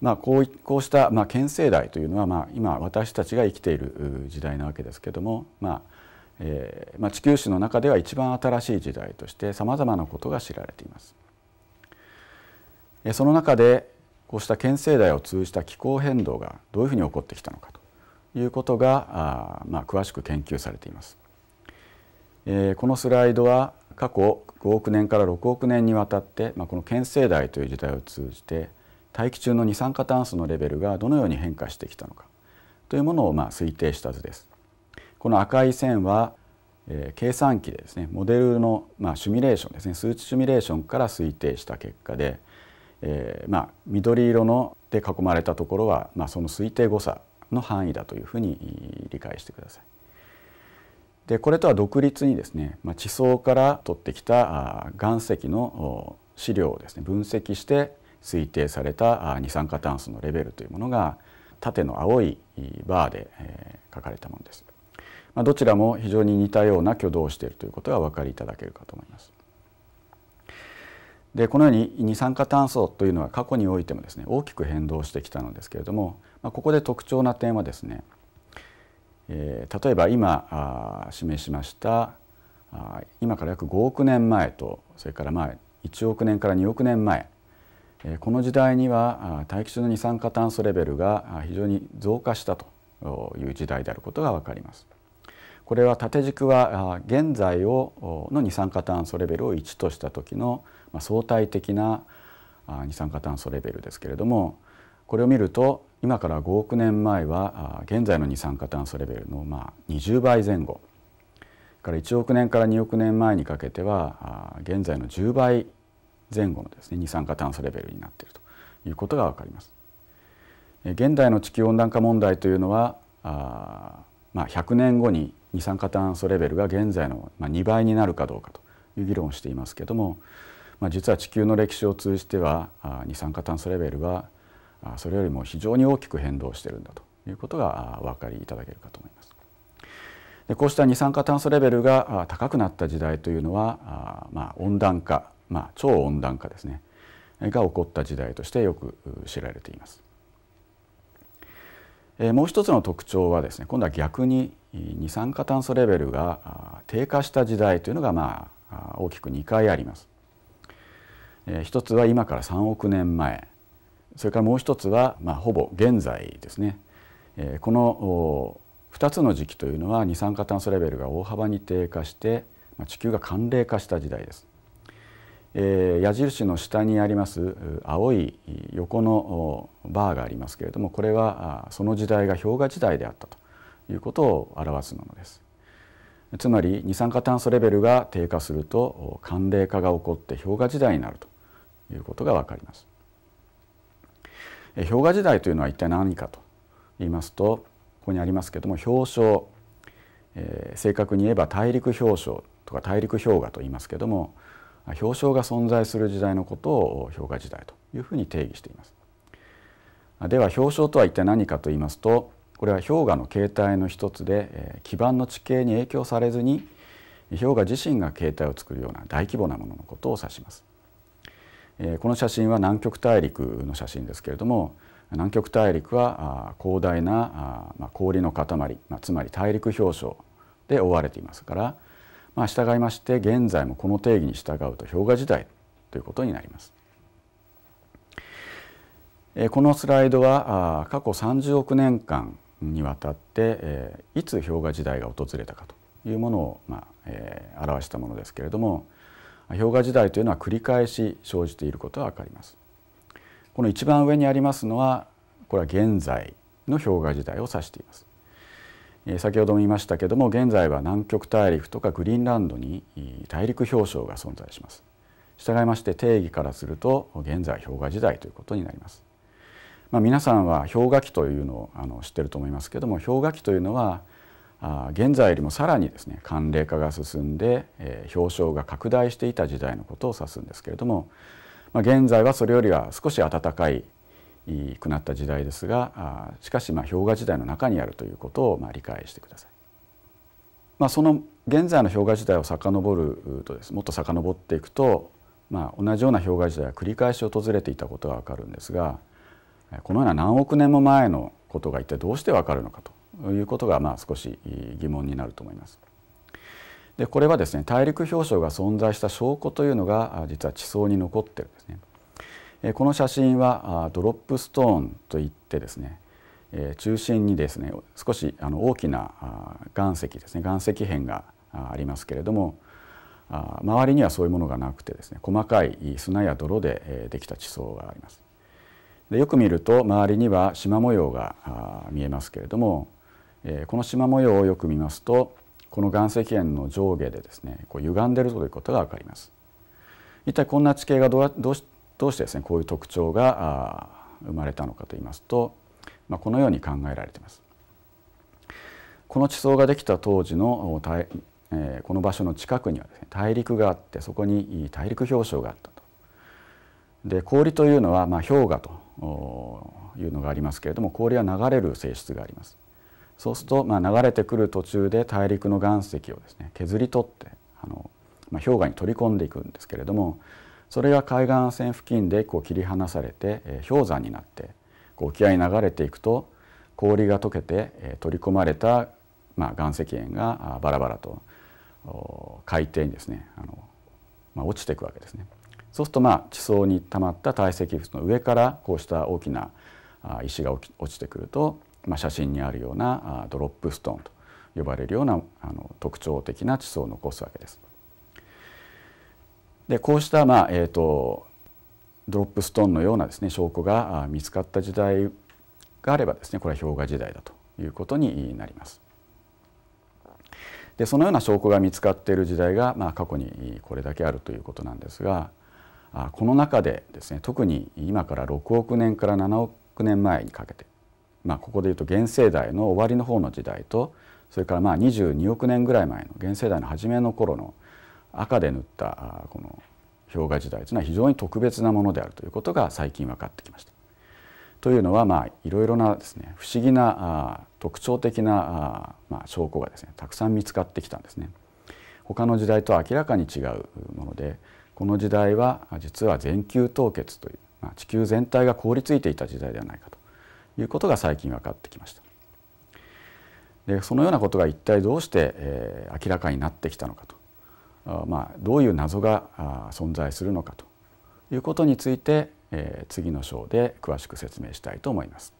まあ、こうこうしたまあ県政代というのはまあ今私たちが生きている時代なわけですけども、まあえーまあ、地球史の中では一番新しい時代としてさまざまなことが知られています。その中でこうした県政代を通じた気候変動がどういうふうに起こってきたのかということがあ、まあ、詳しく研究されています。えー、このスライドは過去5億年から6億年にわたって、まあ、この県政代という時代を通じて大気中の二酸化炭素のレベルがどのように変化してきたのかというものをま推定した図です。この赤い線は、えー、計算機でですねモデルのまシミュレーションですね数値シミュレーションから推定した結果で、えー、ま緑色ので囲まれたところは、まその推定誤差の範囲だというふうに理解してください。でこれとは独立にですね、ま地層から取ってきた岩石の資料をですね分析して推定された二酸化炭素のレベルというものが縦の青いバーで、え書かれたものです。まあ、どちらも非常に似たような挙動をしているということがお分かりいただけるかと思います。でこのように二酸化炭素というのは過去においてもですね大きく変動してきたのですけれども、まあ、ここで特徴な点はですね、え例えば今示しました今から約5億年前とそれからまあ1億年から2億年前この時代には大気中の二酸化炭素レベルが非常に増加したという時代であることがわかります。これは縦軸は現在をの二酸化炭素レベルを1とした時の相対的な二酸化炭素レベルですけれどもこれを見ると今から5億年前は現在の二酸化炭素レベルのまあ20倍前後から1億年から2億年前にかけては現在の10倍前後のですね二酸化炭素レベルになっているということがわかります。現代の地球温暖化問題というのはあ、まあ、100年後に二酸化炭素レベルが現在の2倍になるかどうかという議論をしていますけども、まあ、実は地球の歴史を通じては二酸化炭素レベルはそれよりも非常に大きく変動してるんだということがお分かりいただけるかと思います。でこうした二酸化炭素レベルが高くなった時代というのは、まあ、温暖化まあ、超温暖化ですねが起こった時代としてよく知られています。もう一つの特徴はですね今度は逆に二酸化炭素レベルが低下した時代というのがまあ大きく2回あります。一つは今から3億年前それからもう一つはまあほぼ現在ですねこの2つの時期というのは二酸化炭素レベルが大幅に低下して地球が寒冷化した時代です。え矢印の下にあります青い横のバーがありますけれどもこれはその時代が氷河時代であったということを表すものですつまり二酸化炭素レベルが低下すると寒冷化が起こって氷河時代になるということがわかります氷河時代というのは一体何かと言いますとここにありますけれども氷床、えー、正確に言えば大陸氷床とか大陸氷河と言いますけれども表彰が存在する時代のことを氷河時代というふうに定義しています。では表彰とは一体何かと言いますとこれは氷河の形態の一つで、え基盤の地形に影響されずに氷河自身が形態を作るような大規模なもののことを指します。えこの写真は南極大陸の写真ですけれども南極大陸は広大なまあ、氷の塊、まあ、つまり大陸氷床で覆われていますからまあ、従いまして現在もこの定義に従うと氷河時代ということになります。このスライドは過去30億年間にわたっていつ氷河時代が訪れたかというものをまあえ表したものですけれども氷河時代というのは繰り返し生じていることがわかります。この一番上にありますのはこれは現在の氷河時代を指しています。先ほども言いましたけども現在は南極大陸とかグリーンランドに大陸氷床が存在します従いまして定義からすると現在氷河時代ということになります、まあ、皆さんは氷河期というのをあの知ってると思いますけども氷河期というのはあ現在よりもさらにですね寒冷化が進んで、え氷床が拡大していた時代のことを指すんですけれども、まあ、現在はそれよりは少し暖かいくなった時代ですがしかしまあ氷河時代の中にあるということをまあ理解してください。まあ、その現在の氷河時代を遡るとですもっと遡っていくと、まあ、同じような氷河時代は繰り返し訪れていたことがわかるんですがこのような何億年も前のことが一体どうしてわかるのかということがまあ少し疑問になると思います。でこれはですね大陸氷床が存在した証拠というのが実は地層に残ってるんですね。この写真はドロップストーンといってですね中心にですね少し大きな岩石ですね岩石片がありますけれども周りにはそういうものがなくてですね細かい砂や泥でできた地層があります。でよく見ると周りには縞模様が見えますけれどもこの縞模様をよく見ますとこの岩石片の上下でですねこう歪んでいるということが分かります。一体こんな地形がどうどうどうしてですねこういう特徴が生まれたのかと言いますと、まあ、このように考えられています。この地層ができた当時のえこの場所の近くにはですね大陸があってそこに大陸氷床があったと。で氷というのは、まあ、氷河というのがありますけれども氷は流れる性質があります。そうすると、まあ、流れてくる途中で大陸の岩石をですね削り取ってあの、まあ、氷河に取り込んでいくんですけれどもそれが海岸線付近でこう切り離されて、え氷山になってこう沖合に流れていくと氷が溶けて、え取り込まれた、まあ、岩石塩がバラバラと海底にですねあの、まあ、落ちていくわけですね。そうするとまあ地層にたまった堆積物の上からこうした大きな石が落ちてくると、まあ、写真にあるようなドロップストーンと呼ばれるようなあの特徴的な地層を残すわけです。でこうした、まあえーと、ドロップストーンのようなですね証拠が見つかった時代があればですねこれは氷河時代だということになります。でそのような証拠が見つかっている時代が、まあ、過去にこれだけあるということなんですがこの中でですね特に今から6億年から7億年前にかけて、まあ、ここでいうと原生代の終わりの方の時代とそれからまあ22億年ぐらい前の原生代の初めの頃の赤で塗ったこの氷河時代というのは非常に特別なものであるということが最近分かってきました。というのはまあいろいろなですね不思議な特徴的なまあ証拠がですねたくさん見つかってきたんですね。他の時代とは明らかに違うものでこの時代は実は全球凍結という、まあ、地球全体が凍りついていた時代ではないかということが最近分かってきました。でそのようなことが一体どうして、え明らかになってきたのかとまあ、どういう謎が存在するのかということについて次の章で詳しく説明したいと思います。